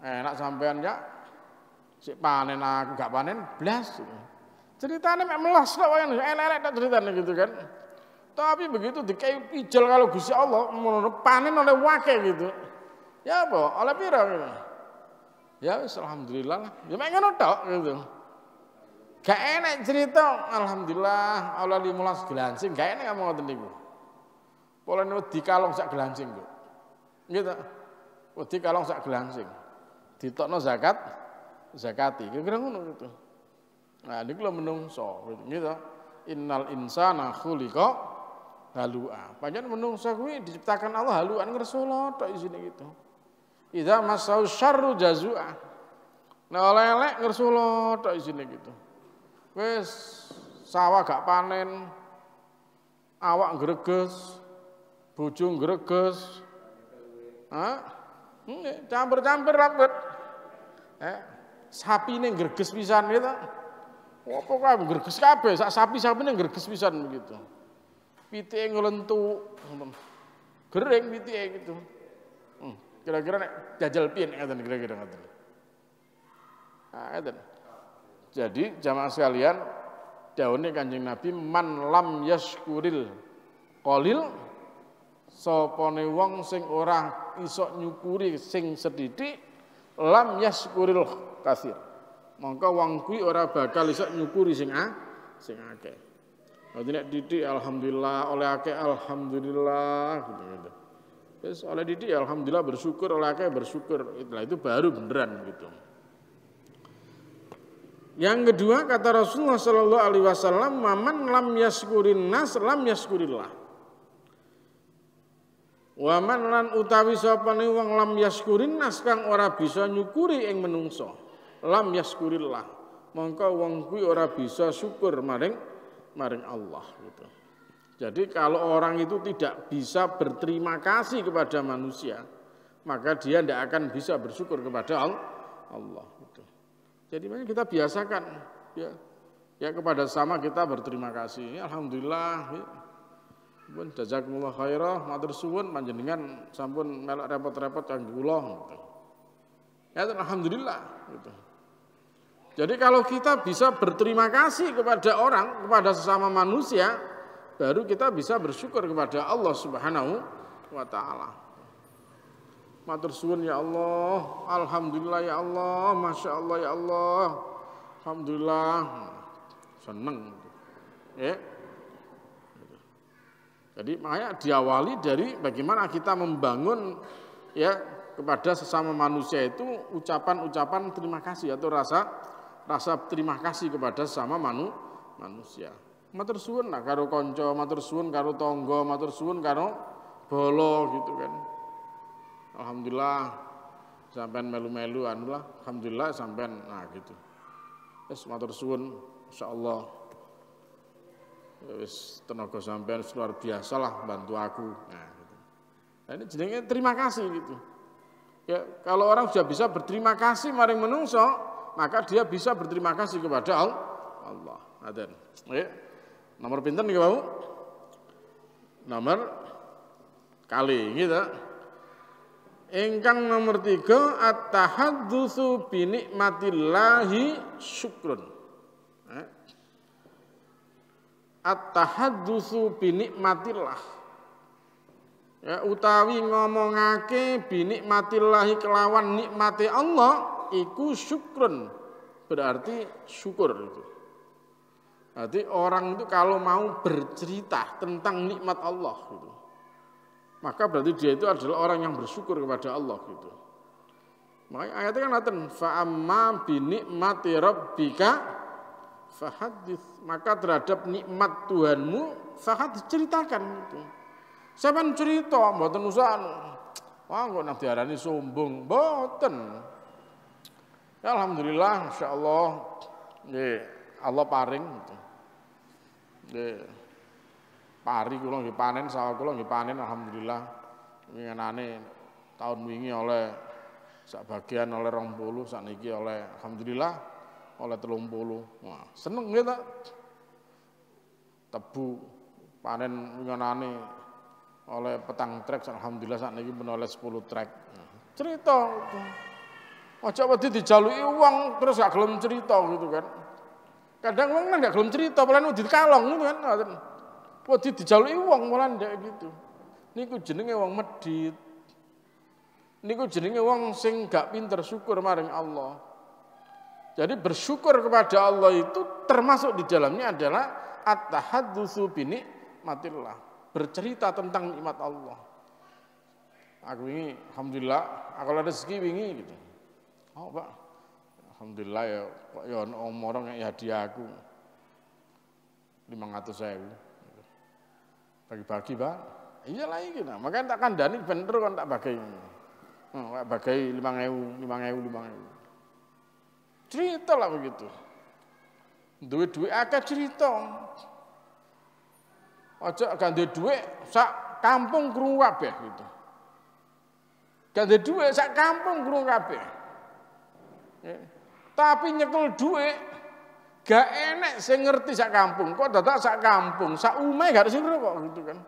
Enak sampean ya. Si panen aku gak panen belas Ceritanya emang melas kok yang elek-elek tak ceritanya gitu kan. Tapi begitu dikai pijal kalau gusi Allah panen oleh wakil gitu. Ya apa? Oleh pira gitu. Ya alhamdulillah lah. Ya mek ngono gitu. Gak enak cerita, alhamdulillah Allah limulas gelancing, gak enak kamu ngerti niku. polanya niku dikalong sak gelancing, gitu Gitu. Wedi kalong sak gelancing ditokno zakat zakati kira-kira ngono gitu nah ini kalau menungso gitu innal insana khuliqa halua panjang menungso kuwi diciptakan Allah haluan ngersula tok isine gitu idza masau syarru jazua nah oleh elek ngersula tok isine gitu wis sawah gak panen awak greges bojo greges ha hmm, ya, campur-campur rapet Eh, sapi ini gerges pisan gitu. Apa gue gerges kabeh, sak sapi-sapi ini gerges pisan begitu. yang ngelentu, gering yang gitu. Hmm, kira-kira hmm, jajal pin kira-kira ngerti. Nah, Jadi jamaah sekalian, daunnya kanjeng Nabi man lam yaskuril kolil sopone wong sing ora isok nyukuri sing sedidik lam yaskuril kasir. maka wong kuwi ora bakal iso nyukuri sing a, sing akeh. Dadi nek didik alhamdulillah, oleh akeh alhamdulillah gitu gitu. Terus oleh didik alhamdulillah bersyukur, oleh akeh bersyukur. Itulah itu baru beneran gitu. Yang kedua kata Rasulullah Shallallahu Alaihi Wasallam, maman lam yaskurin nas lam yaskurillah. Wa man lan utawi sapa ne wong lam yaskurin nas kang ora bisa nyukuri ing menungso. Lam yaskurillah. Mongko wong kuwi ora bisa syukur maring maring Allah gitu. Jadi kalau orang itu tidak bisa berterima kasih kepada manusia, maka dia tidak akan bisa bersyukur kepada Allah. Gitu. Jadi makanya kita biasakan ya, ya kepada sama kita berterima kasih. Alhamdulillah. Ya. Pun jazakumullah khairah, matur suwun panjenengan sampun melak repot-repot kangge kula gitu. Ya alhamdulillah gitu. Jadi kalau kita bisa berterima kasih kepada orang, kepada sesama manusia, baru kita bisa bersyukur kepada Allah Subhanahu wa taala. Matur suwun ya Allah, alhamdulillah ya Allah, masya Allah ya Allah, alhamdulillah seneng. Gitu. Ya. Jadi makanya diawali dari bagaimana kita membangun ya kepada sesama manusia itu ucapan-ucapan terima kasih atau rasa rasa terima kasih kepada sesama manu, manusia. Matur suwun lah karo konco, matur suwun karo tonggo, matur suwun karo bolo gitu kan. Alhamdulillah sampean melu-melu anulah, alhamdulillah sampean nah gitu. Wis matur suwun insyaallah wis tenaga sampean luar biasa lah bantu aku. Nah, gitu. nah ini jenenge terima kasih gitu. Ya, kalau orang sudah bisa berterima kasih maring menungso, maka dia bisa berterima kasih kepada Allah. Aden. Ya. Nomor pinten nih kamu. Nomor kali gitu. Engkang nomor tiga at tahadzu bi nikmatillahi syukrun at tahadzusu binikmatillah ya utawi ngomongake binikmatillahi kelawan nikmati Allah iku syukrun berarti syukur itu Berarti orang itu kalau mau bercerita tentang nikmat Allah gitu. Maka berarti dia itu adalah orang yang bersyukur kepada Allah gitu. Makanya ayatnya kan nanti, fa'amma binikmati rabbika Fahadith, maka terhadap nikmat Tuhanmu fahad ceritakan itu Saya kan cerita mboten usah anu. wah kok nang diarani sombong mboten. Ya alhamdulillah Insya Allah nggih Allah paring gitu. Nggih. Pari kula nggih panen sawah kula nggih panen alhamdulillah winginane tahun wingi oleh sak bagian oleh 20 niki oleh alhamdulillah oleh telung bulu. Wah, seneng gitu, Tebu panen winganane oleh petang trek alhamdulillah saat ini menoleh sepuluh trek. Cerita. Ojo wedi jalur uang terus gak gelem cerita gitu kan. Kadang wong nggak gelem cerita, malah wedi kalong gitu kan. Nah, wedi dijaluki uang malah ndak gitu. Ini ku jenenge uang medit. Ini ku jenenge uang sing gak pinter syukur maring Allah. Jadi bersyukur kepada Allah itu termasuk di dalamnya adalah at tahadzu bini matillah. Bercerita tentang nikmat Allah. Aku ini alhamdulillah, aku ada rezeki wingi gitu. Oh, Pak. Alhamdulillah ya kok ya ono ya ya hadiah aku. 500 saya bagi-bagi Pak. Iya lah iki nah. Makanya tak kandani bener kon tak bagi Hmm, bagi 5000, 5000, 5000 cerita lah begitu duit duit akeh cerita aja kan duit duit sak kampung kurung kabeh gitu kan duit duit sak kampung kurung kabeh ya. tapi nyekel duit gak enek sing ngerti sak kampung kok datang sak kampung sak umai gak sing kok gitu kan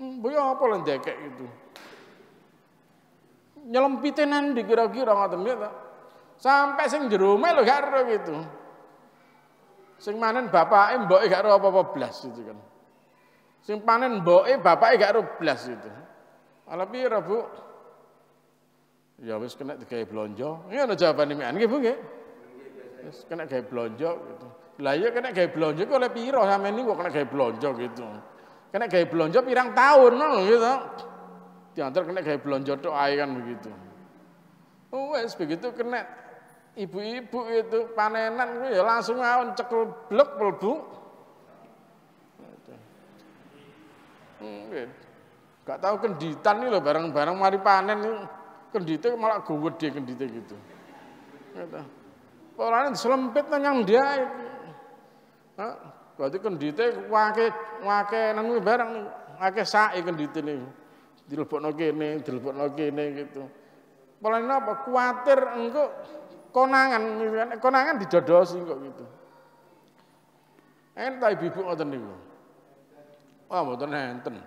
hmm, boyo apa lan kayak gitu nyelempite pitenan dikira-kira ngoten ya Sampai sing jeru lo gak ro gitu. Sing manen em mboke gak ro apa-apa belas gitu kan. Sing panen e, bapak bapake gak ro belas gitu. Ala piro, Bu? Ya wis kena digawe blonjo. ada iya, jawaban ini nggih, Bu gak? Wis kena kayak blonjo gitu. Lah ya kena gawe blonjo kok oleh sama ini niku kena kayak blonjo gitu. Kena kayak blonjo pirang tahun no, gitu. Diantar kena kayak blonjo tuh ayam kan begitu. Wes begitu kena ibu-ibu itu panenan itu ya langsung awon cekel blek pelbu. Hmm, gak tahu kenditan nih loh barang-barang mari panen nih kendite malah dia kendite gitu. Gitu. Orangnya selempit nang dia itu. Nah, berarti kendite wake wake nang barang nih, wake sae kendite nih. Dilebokno kene, dilebokno kene gitu. Pola apa? Kuatir enggak? konangan konangan sih kok gitu. Entai bibuk ngoten niku. Wah mboten enten.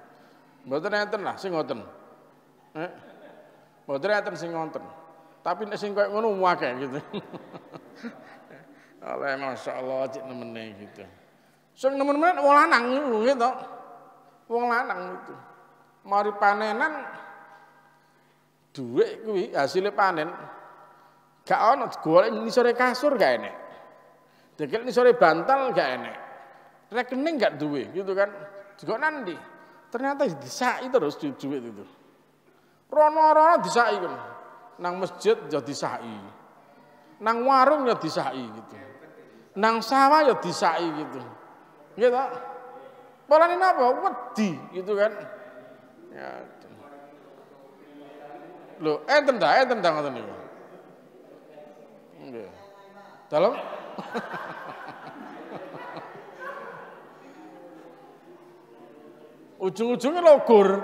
Mboten enten lah sing ngoten. Eh. Mboten enten sing ngoten. Tapi nek sing koyo ngono akeh gitu. Oleh Masya Allah cik nemene gitu. Sing nemen-nemen wong lanang gitu. Wong lanang itu. Mari panenan dhuwit kuwi hasil panen Gak ono golek ini sore kasur gak enak. Dekil ini sore bantal gak enak. Rekening gak duwe gitu kan. Juga nanti. Ternyata disai terus duit itu. Rono-rono disai kan. Nang masjid jadi ya disai. Nang warung ya disai gitu. Nang sawah ya disai gitu. Gitu. ini apa? Wedi gitu kan. Ya. Lho, enten ta, enten ta ngoten niku. Tolong? Ujung-ujungnya logur.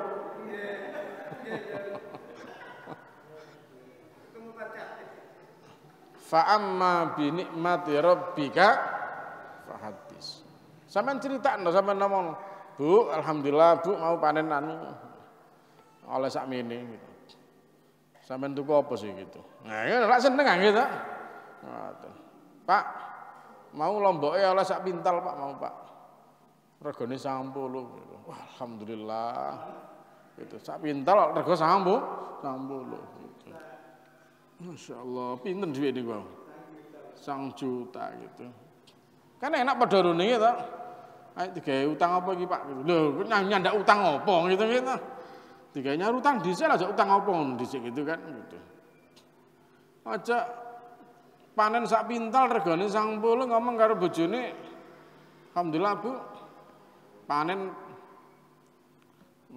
Fa'amma bi nikmati rabbika fahadis. cerita, critakno Sama ngomong, Bu, alhamdulillah Bu mau panen anu oleh sakmini. gitu. Sampean tuku apa sih gitu. Nah, ini iya, lak seneng gitu. Pak, mau lombok ya lah sak pintal Pak mau Pak. Regane sampo Wah, alhamdulillah. Gitu. Sak pintal rego sampo 10 gitu. Masya Allah, pinten duit ini bang? Sang juta gitu. Kan enak pada rune gitu. Ya, Ayo tiga utang apa gitu pak? Loh, nyandak utang apa gitu gitu. Ya, tiga nyari utang di aja utang apa di gitu kan gitu. Aja panen sak pintal regane pulu ngomong karo bojone alhamdulillah Bu panen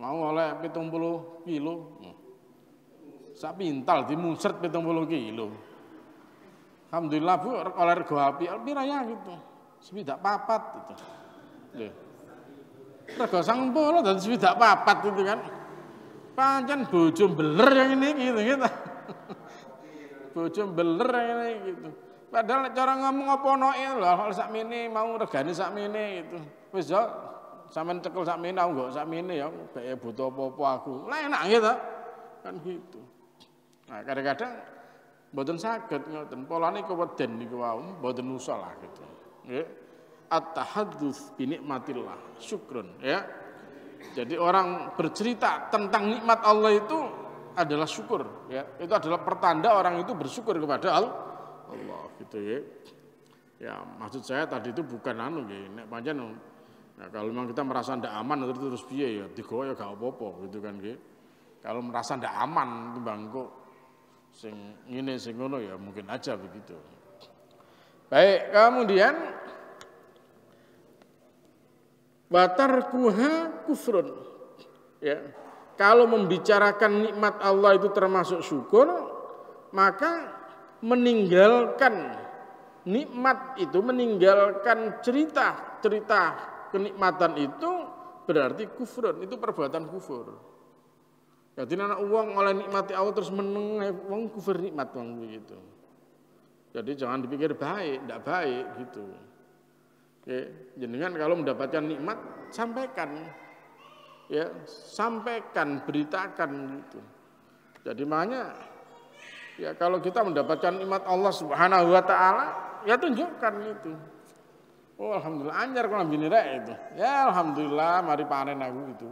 mau oleh puluh kilo sak pintal pitung puluh kilo alhamdulillah Bu oleh rego api pira ya gitu sepidak papat gitu rego rego pulu dan sepidak papat gitu kan pancen bojo beler yang ini gitu gitu bojo beler ngene gitu. Padahal cara ngomong apa noe ya lho hal sakmene mau regane sakmene gitu. Wis yo sampean cekel sakmene aku enggak sakmene ya kaya butuh apa-apa aku. Lah enak gitu. Kan gitu. Nah, kadang-kadang mboten saged ngoten. Polane keweden niku wau mboten lah gitu. Nggih. At-tahadduts bi nikmatillah. Syukrun ya. Jadi orang bercerita tentang nikmat Allah itu adalah syukur ya itu adalah pertanda orang itu bersyukur kepada Allah gitu ya ya maksud saya tadi itu bukan anu ya nek pancen ya, kalau memang kita merasa ndak aman terus terus piye ya digowo ya gak apa-apa gitu kan ya kalau merasa ndak aman itu bangku sing ngene sing ngono ya mungkin aja begitu baik kemudian batar kuha kufrun ya kalau membicarakan nikmat Allah itu termasuk syukur, maka meninggalkan nikmat itu, meninggalkan cerita-cerita kenikmatan itu berarti kufur, itu perbuatan kufur. Jadi anak uang oleh nikmati Allah terus menengah uang kufur nikmat uang begitu. Jadi jangan dipikir baik, tidak baik gitu. Oke, jenengan kalau mendapatkan nikmat sampaikan ya sampaikan beritakan gitu jadi makanya ya kalau kita mendapatkan imat Allah Subhanahu wa taala ya tunjukkan itu oh alhamdulillah anjar kalau begini rek itu ya alhamdulillah mari panen aku gitu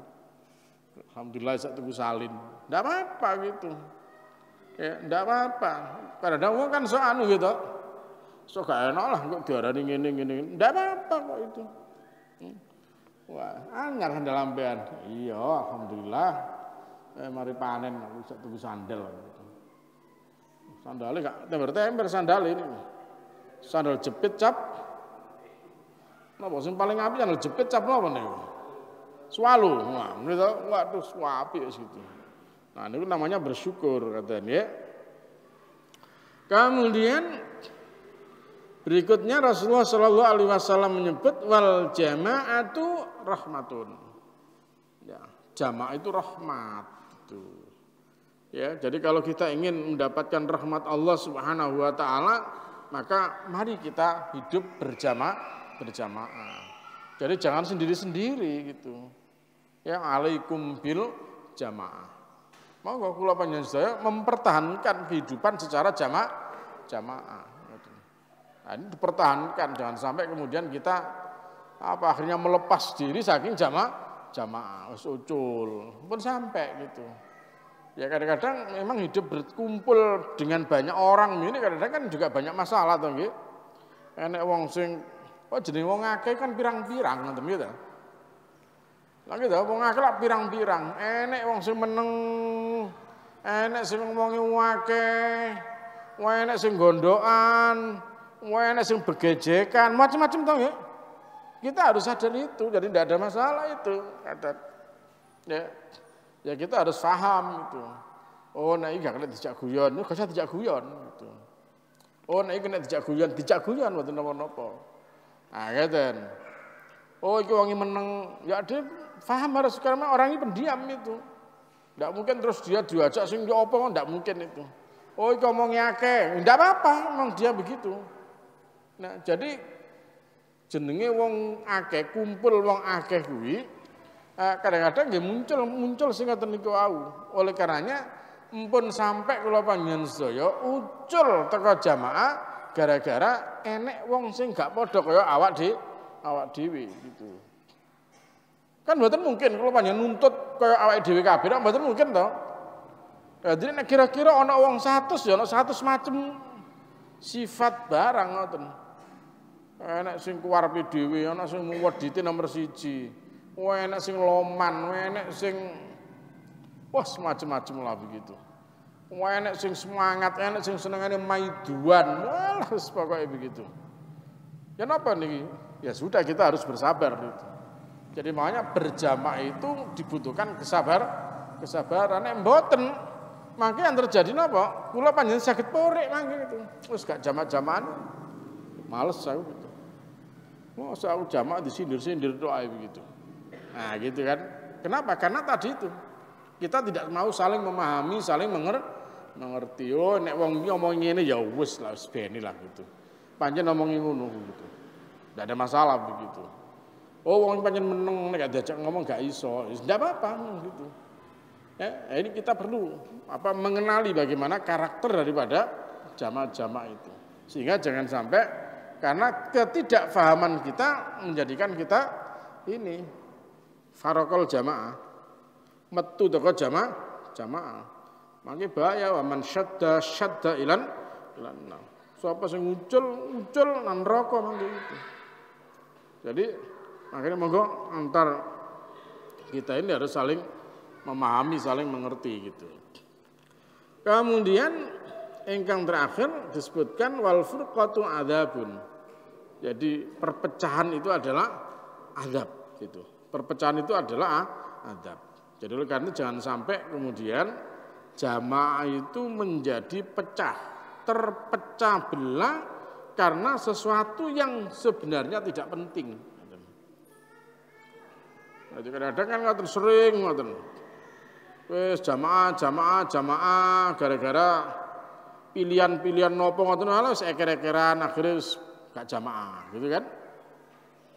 alhamdulillah saya tunggu salin tidak apa-apa gitu ya ndak apa-apa karena wong oh, kan so anu gitu so gak enak lah kok diarani ngene ngene ndak apa-apa kok itu Wah, anyar handal lampian. Iya, alhamdulillah. Eh, mari panen aku bisa tuku sandal. Sandale gak tember-tember sandal ini. Sandal jepit cap. Napa sing paling api sandal jepit cap napa nih? Swalu. Wah, nggak tuh suapi ya situ. Nah, ini namanya bersyukur katanya. Kemudian Berikutnya Rasulullah Shallallahu Alaihi Wasallam menyebut wal jamaatu rahmatun. Ya, jamak itu rahmat. Itu. Ya, jadi kalau kita ingin mendapatkan rahmat Allah Subhanahu wa taala, maka mari kita hidup berjamaah berjamaah. Jadi jangan sendiri-sendiri gitu. Ya, alaikum bil jamaah. Mau kula panjenengan mempertahankan kehidupan secara jamaah jamaah. Gitu. Nah, ini dipertahankan jangan sampai kemudian kita apa akhirnya melepas diri saking jamaah jamaah ucul pun sampai gitu ya kadang-kadang memang hidup berkumpul dengan banyak orang ini kadang-kadang kan juga banyak masalah tuh gitu enek wong sing oh jadi wong akeh kan pirang-pirang nanti gitu lagi tuh wong akeh lah pirang-pirang enek wong sing meneng enek sing ngomongi akeh enek sing gondokan enek sing bergejekan macam-macam tuh gitu kita harus sadar itu, jadi tidak ada masalah itu. Ada, ya, ya kita harus paham itu. Oh, nah ini gak kena dijak guyon, ini gak dijak guyon. Gitu. Oh, nah ini kena dijak guyon, dijak guyon, waktu nopo-nopo. Nah, gitu. Oh, itu wangi meneng. Ya, dia paham harus karena orangnya pendiam itu. Tidak mungkin terus dia diajak sing yo apa tidak mungkin itu. Oh, iki ngomongnya akeh. Tidak apa-apa, memang dia begitu. Nah, jadi jenenge wong akeh kumpul wong akeh kuwi eh, kadang-kadang nggih muncul muncul sehingga ngoten au. Oleh karenanya empun sampai kula panjenengan sedaya ucul teko jamaah gara-gara enek wong sing gak padha kaya awak di awak dhewe gitu. Kan betul mungkin kula panjenengan nuntut kaya awake dhewe kabeh, mboten mungkin to. Ya, jadi kira-kira ono wong satu ya ono satu macam sifat barang ngoten. Enak sing kuwarepe dewi, enak sing wedite nomor siji enak sing loman enak sing wah semacam-macam lah begitu enak sing semangat enak sing ini maiduan wah pokoknya begitu ya kenapa nih ya sudah kita harus bersabar gitu. jadi makanya berjamaah itu dibutuhkan kesabar kesabaran yang boten yang terjadi napa kula panjang sakit porik makanya itu. terus gak jamaah jamaah males saya gitu Masa aku jamaah di sindir doa begitu. Nah gitu kan. Kenapa? Karena tadi itu. Kita tidak mau saling memahami, saling menger mengerti. Oh nek wong ini omong ini ya wis lah wis lah gitu. Panjen ngomongin ngono gitu. Tidak ada masalah begitu. Oh wong panjen meneng nek diajak ngomong gak iso. Tidak apa-apa gitu. Ya, ini kita perlu apa mengenali bagaimana karakter daripada jamaah-jamaah itu. Sehingga jangan sampai karena ketidakfahaman kita menjadikan kita ini farokol jamaah, metu toko jamaah, jamaah. Makanya bahaya waman syadda syadda ilan ilan. Siapa so, sing muncul muncul nan rokok mangke itu. Jadi makanya monggo antar kita ini harus saling memahami, saling mengerti gitu. Kemudian Engkang terakhir disebutkan wal furqatu adzabun. Jadi perpecahan itu adalah adab gitu. Perpecahan itu adalah adab. Jadi oleh karena jangan sampai kemudian jamaah itu menjadi pecah, terpecah belah karena sesuatu yang sebenarnya tidak penting. Jadi kadang-kadang kan ngoten sering jamaah, jamaah, jamaah gara-gara pilihan-pilihan nopo ngoten ala wis eker-ekeran akhire wis gak jamaah, gitu kan?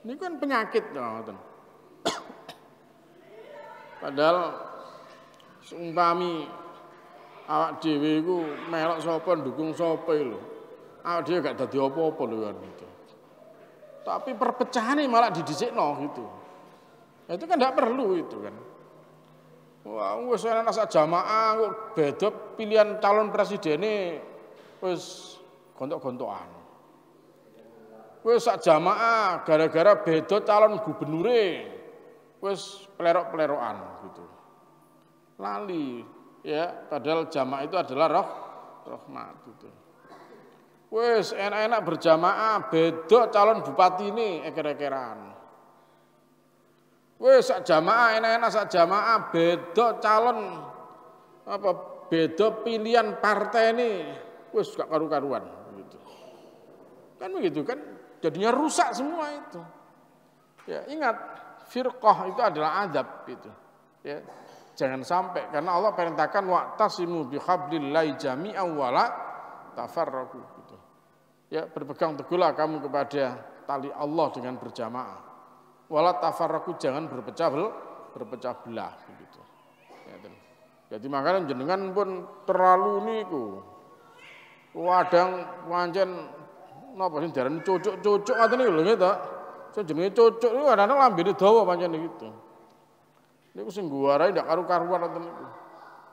Ini kan penyakit ngoten. Padahal seumpami awak dhewe iku melok sapa dukung sapa lho. Awak dhewe gak dadi apa-apa lho kan gitu. Tapi perpecahan ini malah didhisikno gitu. Nah, itu kan tidak perlu itu kan. Wah, wis ana jamaah kok beda pilihan calon presiden ini wis gontok-gontokan. Wis sak jamaah gara-gara beda calon gubernure. Wis pelerok-pelerokan gitu. Lali ya, padahal jamaah itu adalah roh rahmat gitu. Wes enak-enak berjamaah beda calon bupati ini eker-ekeran. Wes sak jamaah enak-enak sak jamaah beda calon apa beda pilihan partai ini wes gak karu-karuan gitu. Kan begitu kan? Jadinya rusak semua itu. Ya, ingat firqah itu adalah adab itu Ya. Jangan sampai karena Allah perintahkan bi bihablillahi jami'an wala tafarraqu gitu. Ya, berpegang teguhlah kamu kepada tali Allah dengan berjamaah. Wala tafarraqu jangan berpecah belah berpecah belah begitu. Ya, jadi makanya jenengan pun terlalu niku wadang pancen napa sih jarang cucuk cocok ngoten iki loh gitu. cocok jenenge cucuk iku kadang di dawa pancen gitu. Ini sing guarai tidak karu-karuan atau nih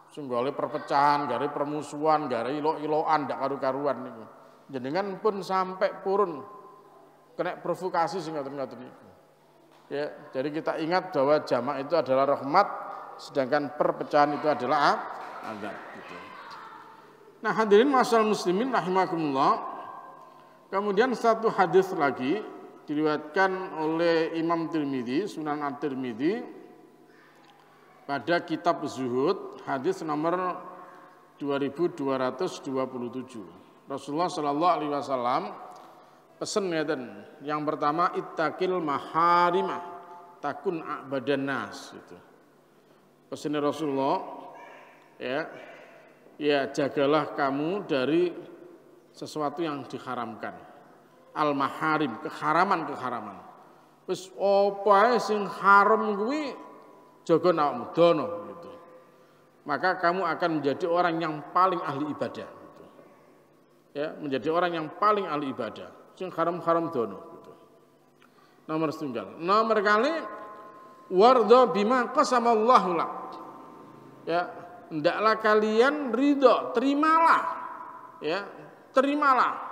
Sing perpecahan, gari permusuhan, gari ilo-iloan, tidak karu-karuan Jadi Jenengan pun sampai purun kena provokasi sih ngoten-ngoten itu. Ya, jadi kita ingat bahwa jamak itu adalah rahmat sedangkan perpecahan itu adalah azab gitu. Nah hadirin masal muslimin rahimakumullah. Kemudian satu hadis lagi diriwayatkan oleh Imam Tirmidzi, Sunan At-Tirmidzi pada kitab Zuhud hadis nomor 2227. Rasulullah Shallallahu alaihi wasallam pesen ngeten. Yang pertama ittaqil maharimah takun abadan nas itu. Pesan Rasulullah ya ya jagalah kamu dari sesuatu yang diharamkan. Al-maharim, keharaman-keharaman. Terus, apa yang haram kuwi jaga awakmu dono gitu. Maka kamu akan menjadi orang yang paling ahli ibadah gitu. Ya, menjadi orang yang paling ahli ibadah. Yang haram-haram dono gitu. Nomor tunggal. Nomor kali wardo bima qasamallahu lak. Ya, hendaklah kalian ridho, terimalah ya, terimalah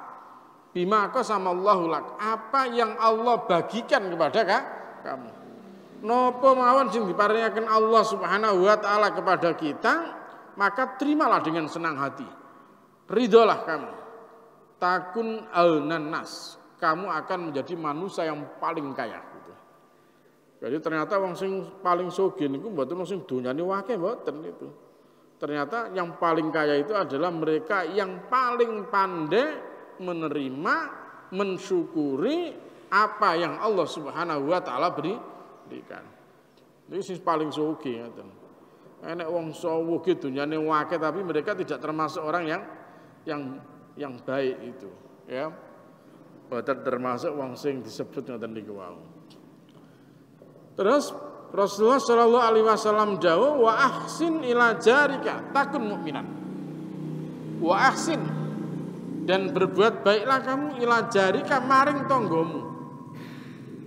bima sama Allah lak apa yang Allah bagikan kepada kah? kamu. Nopo mawon sing diparingaken Allah Subhanahu wa taala kepada kita, maka terimalah dengan senang hati. Ridholah kamu. Takun al-nanas. Kamu akan menjadi manusia yang paling kaya. Gitu. Jadi ternyata wong sing paling sogen itu mboten wong sing donyane wakil mboten itu. Ternyata yang paling kaya itu adalah mereka yang paling pandai menerima, mensyukuri apa yang Allah Subhanahu wa taala beri, berikan. Ini sih paling sugi gitu. Enak wong gitu, dunyane wakil tapi mereka tidak termasuk orang yang yang yang baik itu, ya. Bahkan termasuk wong sing disebut ngoten niku wau. Terus Rasulullah Shallallahu Alaihi Wasallam jauh wa ahsin ila jarika takun mukminan. Wa ahsin dan berbuat baiklah kamu ila jarika maring tonggomu.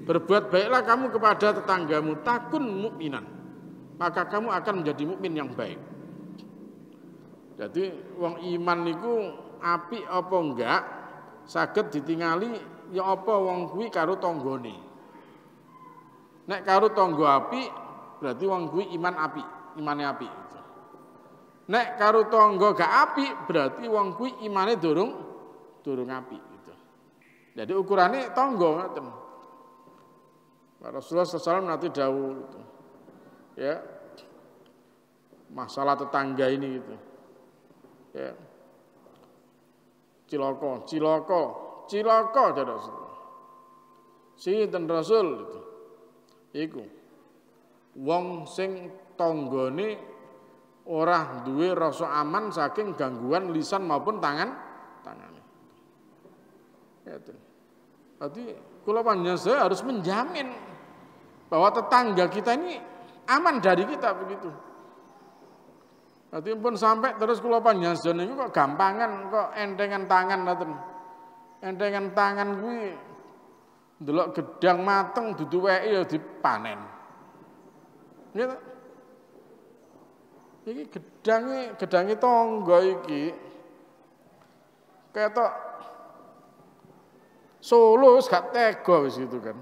Berbuat baiklah kamu kepada tetanggamu takun mukminan. Maka kamu akan menjadi mukmin yang baik. Jadi wong iman niku api apa enggak sakit ditingali ya apa wong kuwi karo tonggone. Nek karo tonggo api berarti wong kuwi iman api, imane api. Nek karo tonggo gak api berarti wong kuwi imane durung durung api gitu. Jadi ukurannya tonggo ngoten. Rasulullah SAW nanti dawuh gitu. Ya. Masalah tetangga ini gitu. Ya. Ciloko, ciloko, ciloko dari Rasul. Si dan Rasul gitu iku wong sing Tonggoni ora duwe rasa aman saking gangguan lisan maupun tangan tangane. Ya, itu. Berarti kula panjang saya harus menjamin bahwa tetangga kita ini aman dari kita begitu. Nanti pun sampai terus panjang panjenengan ini kok gampangan kok endengan tangan nanti. Endengan tangan gue delok gedang mateng duduweki ya dipanen. Ya ta? Iki gedange gedange tangga iki ketok Solo gak tega wis gitu kan.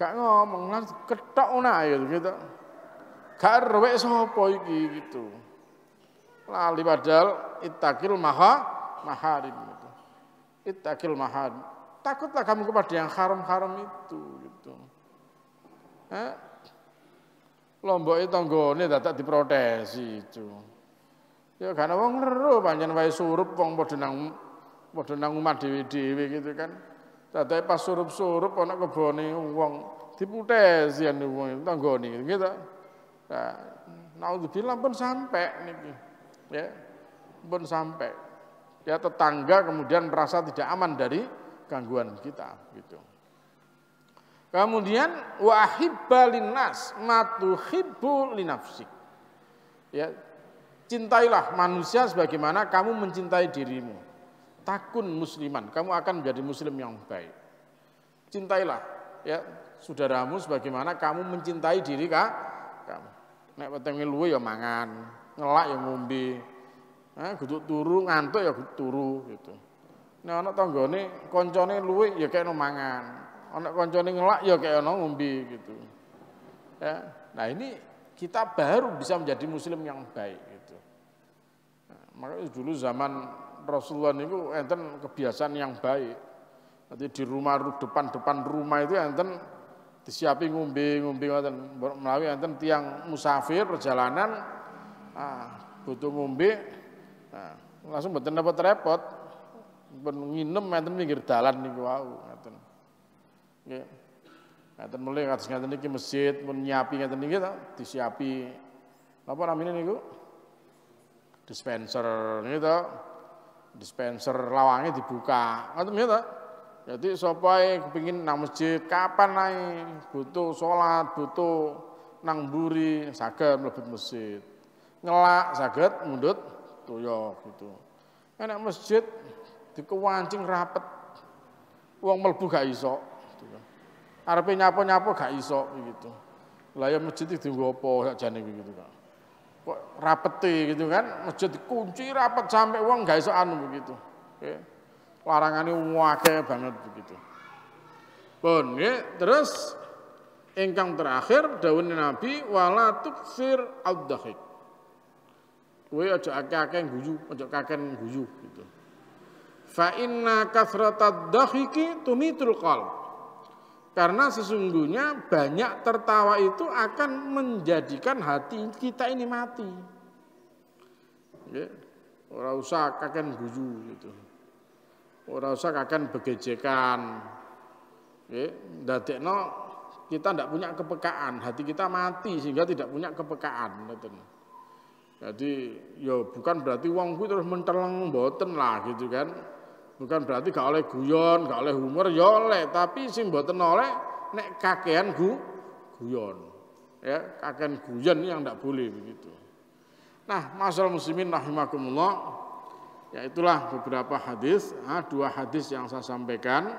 Gak ngomong lan ketok ana ya gitu. Gak rewek sapa iki gitu. Lali padahal itakil maha maharim. Itakil gitu. maharim Takutlah kamu kepada yang haram-haram itu. Gitu. Eh? Lombok itu tanggone tak diprotesi itu. Ya karena wong banyak panjen wae surup wong padha nang padha nang umat dhewe-dhewe gitu kan. Tapi pas surup-surup ana kebone wong diputesi anu wong tanggone gitu. Nah, naudzubillah pun sampai niki. Ya. Pun sampai. Ya tetangga kemudian merasa tidak aman dari gangguan kita gitu. Kemudian wahibba linnas matuhibbu linafsik. Ya, cintailah manusia sebagaimana kamu mencintai dirimu. Takun musliman, kamu akan menjadi muslim yang baik. Cintailah ya saudaramu sebagaimana kamu mencintai diri kak, kamu. Nek wetenge luwe ya mangan, ngelak ya ngombe. Nah, turu, ngantuk ya turu gitu anak tangga ini koncone luwe ya kayak mangan. anak koncone ngelak ya kayak kekno ngombe gitu. Ya. Nah, ini kita baru bisa menjadi muslim yang baik gitu. Nah, makanya dulu zaman Rasulullah itu enten kebiasaan yang baik. Nanti di rumah depan-depan rumah itu enten disiapin ngombe ngombe enten melalui enten tiang musafir perjalanan ah, butuh ngombe nah, langsung betul dapat repot nginem ngeten pinggir dalan niku wau ngeten. Nggih. Ngeten mulai kados ngeten iki masjid pun nyiapi ngeten niki ta, disiapi apa namine niku? Dispenser niku ta. Dispenser lawange dibuka. Ngoten niki ta. Jadi sopai kepingin nang masjid kapan naik butuh sholat butuh nang buri saged mlebet masjid ngelak saged mundut tuyok gitu. Enak masjid dikewancing rapet. uang melbu gak iso. Gitu kan. Arepe nyapo-nyapo gak iso begitu, layak masjid itu apa gak jane gitu kan. Kok rapete gitu kan, masjid kunci rapet sampai uang gak iso anu begitu. larangan ini akeh banget begitu. Bon, ya, terus engkang terakhir daun Nabi wala tuksir al-dahik. Woi, aja akeh-akeh guyu, aja kakek guyu gitu. Fa inna kasratad dahiki tumitul qal. Karena sesungguhnya banyak tertawa itu akan menjadikan hati kita ini mati. Ya. Ora usah kakan guyu gitu. Ora usah kakan begejekan. Ya, no kita tidak punya kepekaan, hati kita mati sehingga tidak punya kepekaan. Jadi ya bukan berarti uangku terus menteleng boten lah gitu kan. Bukan berarti gak oleh guyon, gak oleh humor, ya oleh, tapi sing mboten oleh nek kakean gu guyon. Ya, kakean guyon yang tidak boleh begitu. Nah, masalah muslimin rahimakumullah, ya itulah beberapa hadis, nah, dua hadis yang saya sampaikan.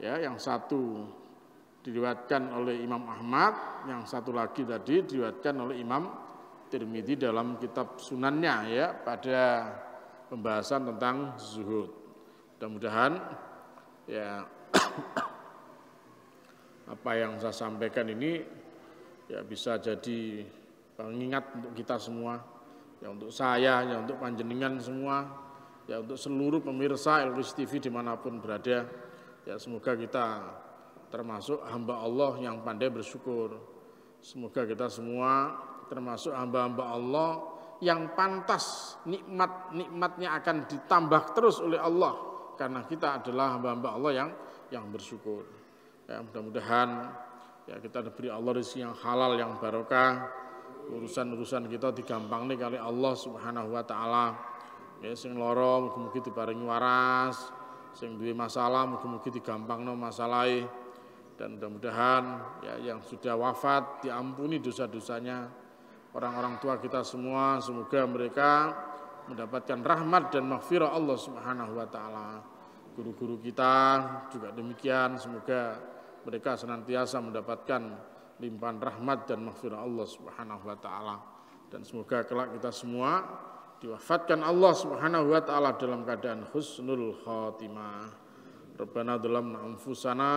Ya, yang satu diriwatkan oleh Imam Ahmad, yang satu lagi tadi diriwatkan oleh Imam Tirmidzi dalam kitab sunannya ya pada pembahasan tentang zuhud. Mudah-mudahan ya apa yang saya sampaikan ini ya bisa jadi pengingat untuk kita semua, ya untuk saya, ya untuk panjenengan semua, ya untuk seluruh pemirsa Elvis TV dimanapun berada. Ya semoga kita termasuk hamba Allah yang pandai bersyukur. Semoga kita semua termasuk hamba-hamba Allah yang pantas nikmat-nikmatnya akan ditambah terus oleh Allah karena kita adalah hamba-hamba Allah yang yang bersyukur. Ya, mudah-mudahan ya kita diberi Allah rezeki yang halal yang barokah. Urusan-urusan kita digampang nih kali Allah Subhanahu wa taala. Ya sing lara mugi-mugi diparingi waras, sing duwe masalah mugi-mugi digampangno masalahe dan mudah-mudahan ya yang sudah wafat diampuni dosa-dosanya. Orang-orang tua kita semua semoga mereka mendapatkan rahmat dan maghfirah Allah Subhanahu wa taala. Guru-guru kita juga demikian, semoga mereka senantiasa mendapatkan limpahan rahmat dan maghfirah Allah Subhanahu wa taala. Dan semoga kelak kita semua diwafatkan Allah Subhanahu wa taala dalam keadaan husnul khotimah, Rabbana dalam anfusana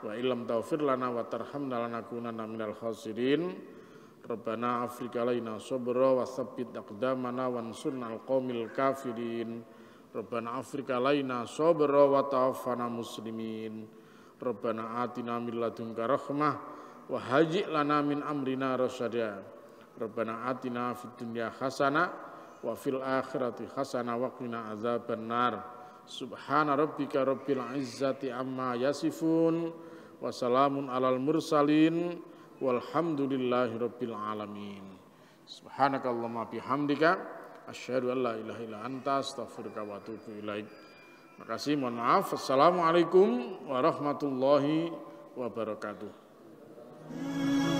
wa illam taufir lana wa tarhamna kunana minal khasirin. Rabbana afrik alaina sabra wa sabbit aqdamana sunal qawmil kafirin. Rabbana Afrika alaina sabra wa ta'afana muslimin. Rabbana atina min ladunka rahmah wa haji' lana min amrina rasyada. Rabbana atina fid dunya hasanah wa fil akhirati hasanah wa qina adzaban nar. Subhana rabbika rabbil izzati amma yasifun. Wassalamun alal mursalin walhamdulillahi rabbil alamin subhanakallahumma bihamdika asyhadu an la ilaha illa anta astaghfiruka wa atubu ilaik makasih mohon maaf assalamualaikum warahmatullahi wabarakatuh Thank you.